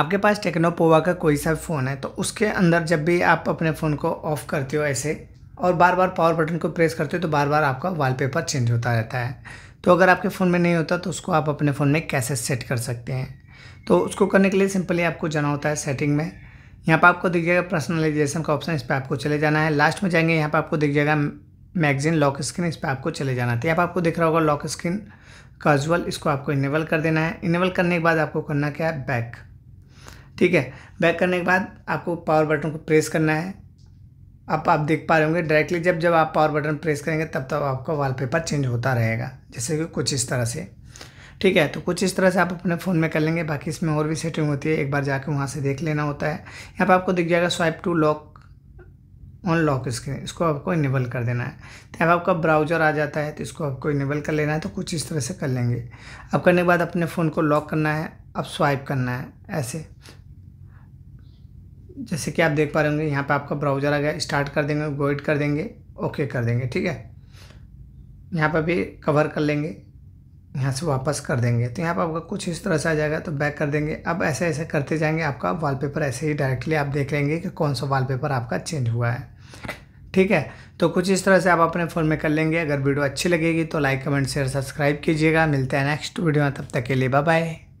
आपके पास टेक्नोपोवा का कोई सा फ़ोन है तो उसके अंदर जब भी आप अपने फ़ोन को ऑफ़ करते हो ऐसे और बार बार पावर बटन को प्रेस करते हो तो बार बार आपका वॉलपेपर चेंज होता रहता है तो अगर आपके फ़ोन में नहीं होता तो उसको आप अपने फ़ोन में कैसे सेट कर सकते हैं तो उसको करने के लिए सिंपली आपको जाना होता है सेटिंग में यहाँ पर आपको दिख जाएगा पर्सनलाइजेशन का ऑप्शन इस पर आपको चले जाना है लास्ट में जाएंगे यहाँ पर आपको दिख जाएगा मैगजीन लॉक स्क्रीन इस पर आपको चले जाना था तो यहाँ पर आपको दिख रहा होगा लॉक स्क्रीन काजुअल इसको आपको इनेबल कर देना है इनेबल करने के बाद आपको करना क्या है बैक ठीक है बैक करने के बाद आपको पावर बटन को प्रेस करना है अब आप देख पा रहे होंगे डायरेक्टली जब जब आप पावर बटन प्रेस करेंगे तब तब आपका वॉलपेपर चेंज होता रहेगा जैसे कि कुछ इस तरह से ठीक है तो कुछ इस तरह से आप अपने फ़ोन में कर लेंगे बाकी इसमें और भी सेटिंग होती है एक बार जाके वहाँ से देख लेना होता है यहाँ पर आपको दिख जाएगा swipe to lock on lock screen इसको आपको इनेबल कर देना है तो अब आपका ब्राउज़र आ जाता है तो इसको आपको इनेबल कर लेना है तो कुछ इस तरह से कर लेंगे अब करने के बाद अपने फ़ोन को लॉक करना है अब स्वाइप करना है ऐसे जैसे कि आप देख पा रहे होंगे यहाँ पर आपका ब्राउज़र आ गया स्टार्ट कर देंगे गोइड कर देंगे ओके कर देंगे ठीक है यहाँ पर भी कवर कर लेंगे यहाँ से वापस कर देंगे तो यहाँ पर आपका कुछ इस तरह से आ जाएगा तो बैक कर देंगे अब ऐसे ऐसे करते जाएंगे आपका वॉलपेपर ऐसे ही डायरेक्टली आप देख लेंगे कि कौन सा वॉलपेपर आपका चेंज हुआ है ठीक है तो कुछ इस तरह से आप अपने फ़ोन में कर लेंगे अगर वीडियो अच्छी लगेगी तो लाइक कमेंट शेयर सब्सक्राइब कीजिएगा मिलते हैं नेक्स्ट वीडियो में तब तक के लिए बाय बाय